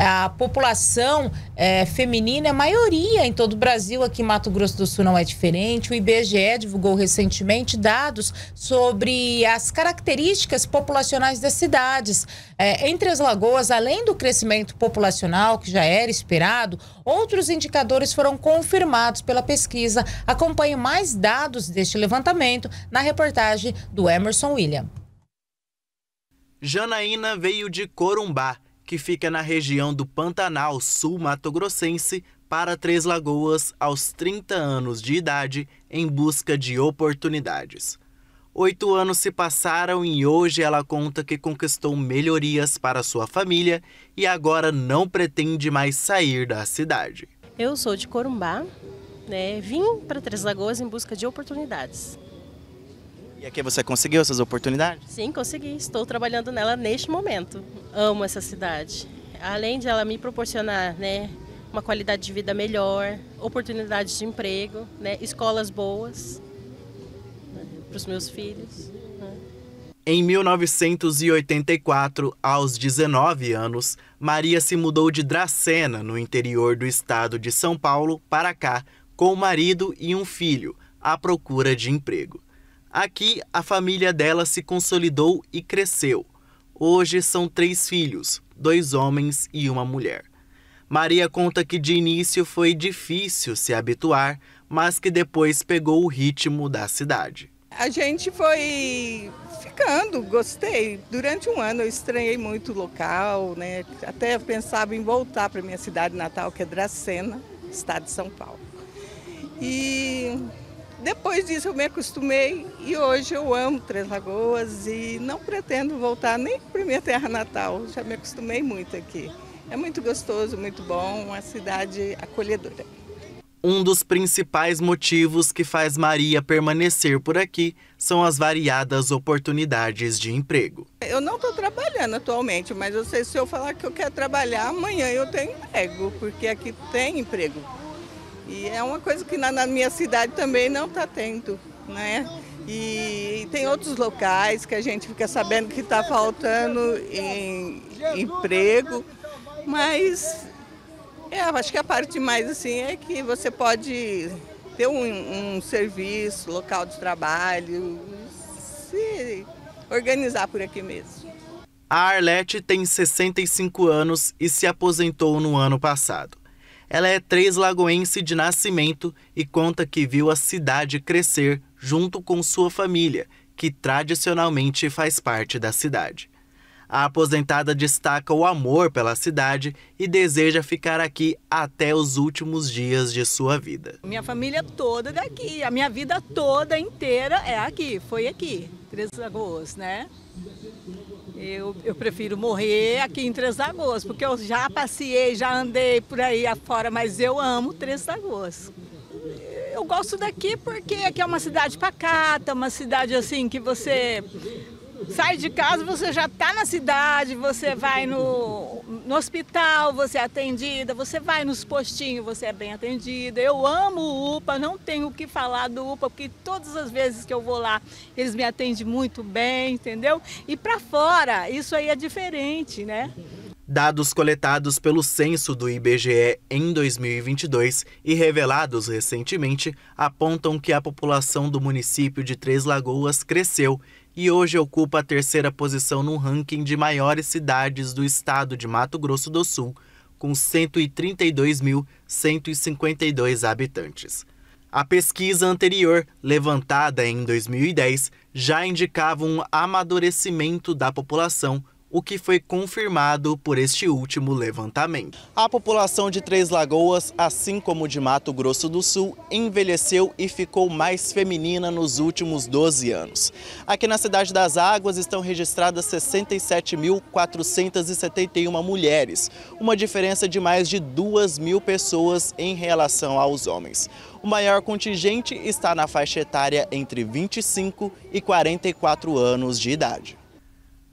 É, a população é, feminina é maioria em todo o Brasil, aqui em Mato Grosso do Sul não é diferente. O IBGE divulgou recentemente dados sobre as características populacionais das cidades. É, entre as lagoas, além do crescimento populacional, que já era esperado, outros indicadores foram confirmados pela pesquisa. Acompanhe mais dados deste levantamento na reportagem do Emerson William. Janaína veio de Corumbá que fica na região do Pantanal Sul-Mato-Grossense, para Três Lagoas aos 30 anos de idade em busca de oportunidades. Oito anos se passaram e hoje ela conta que conquistou melhorias para sua família e agora não pretende mais sair da cidade. Eu sou de Corumbá, né? vim para Três Lagoas em busca de oportunidades. E aqui você conseguiu essas oportunidades? Sim, consegui. Estou trabalhando nela neste momento. Amo essa cidade. Além de ela me proporcionar, né, uma qualidade de vida melhor, oportunidades de emprego, né, escolas boas né, para os meus filhos. Né. Em 1984, aos 19 anos, Maria se mudou de Dracena, no interior do estado de São Paulo, para cá, com o marido e um filho, à procura de emprego. Aqui, a família dela se consolidou e cresceu. Hoje são três filhos, dois homens e uma mulher. Maria conta que de início foi difícil se habituar, mas que depois pegou o ritmo da cidade. A gente foi ficando, gostei. Durante um ano eu estranhei muito o local, né? Até pensava em voltar para minha cidade natal, que é Dracena, estado de São Paulo. E depois disso eu me acostumei e hoje eu amo Três Lagoas e não pretendo voltar nem para minha terra natal. Já me acostumei muito aqui. É muito gostoso, muito bom, uma cidade acolhedora. Um dos principais motivos que faz Maria permanecer por aqui são as variadas oportunidades de emprego. Eu não estou trabalhando atualmente, mas eu sei se eu falar que eu quero trabalhar amanhã eu tenho emprego, porque aqui tem emprego. E é uma coisa que na, na minha cidade também não está tendo, né? E, e, tem outros locais que a gente fica sabendo que está faltando em, emprego, mas é, acho que a parte mais assim é que você pode ter um, um serviço, local de trabalho, se organizar por aqui mesmo. A Arlete tem 65 anos e se aposentou no ano passado. Ela é três lagoense de nascimento e conta que viu a cidade crescer junto com sua família, que tradicionalmente faz parte da cidade. A aposentada destaca o amor pela cidade e deseja ficar aqui até os últimos dias de sua vida. Minha família toda daqui, a minha vida toda inteira é aqui, foi aqui, Três Lagoas, né? Eu, eu prefiro morrer aqui em Três Lagoas, porque eu já passei, já andei por aí afora, mas eu amo Três Lagoas. Eu gosto daqui porque aqui é uma cidade pacata, uma cidade assim que você sai de casa, você já está na cidade, você vai no no hospital você é atendida, você vai nos postinhos, você é bem atendida. Eu amo o UPA, não tenho o que falar do UPA, porque todas as vezes que eu vou lá, eles me atendem muito bem, entendeu? E para fora, isso aí é diferente, né? Dados coletados pelo censo do IBGE em 2022 e revelados recentemente apontam que a população do município de Três Lagoas cresceu e hoje ocupa a terceira posição no ranking de maiores cidades do estado de Mato Grosso do Sul, com 132.152 habitantes. A pesquisa anterior, levantada em 2010, já indicava um amadurecimento da população o que foi confirmado por este último levantamento. A população de Três Lagoas, assim como de Mato Grosso do Sul, envelheceu e ficou mais feminina nos últimos 12 anos. Aqui na Cidade das Águas estão registradas 67.471 mulheres, uma diferença de mais de 2 mil pessoas em relação aos homens. O maior contingente está na faixa etária entre 25 e 44 anos de idade.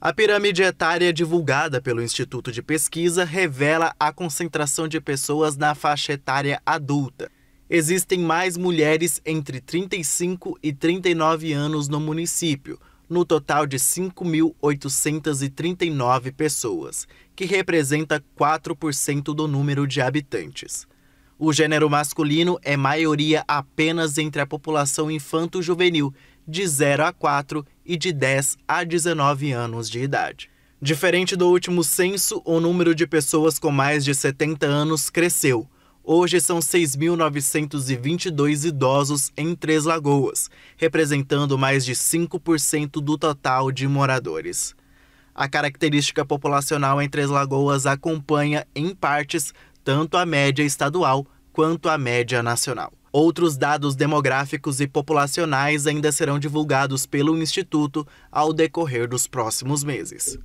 A pirâmide etária divulgada pelo Instituto de Pesquisa revela a concentração de pessoas na faixa etária adulta. Existem mais mulheres entre 35 e 39 anos no município, no total de 5.839 pessoas, que representa 4% do número de habitantes. O gênero masculino é maioria apenas entre a população infanto-juvenil, de 0 a 4 e de 10 a 19 anos de idade. Diferente do último censo, o número de pessoas com mais de 70 anos cresceu. Hoje são 6.922 idosos em Três Lagoas, representando mais de 5% do total de moradores. A característica populacional em Três Lagoas acompanha, em partes, tanto a média estadual quanto a média nacional. Outros dados demográficos e populacionais ainda serão divulgados pelo Instituto ao decorrer dos próximos meses.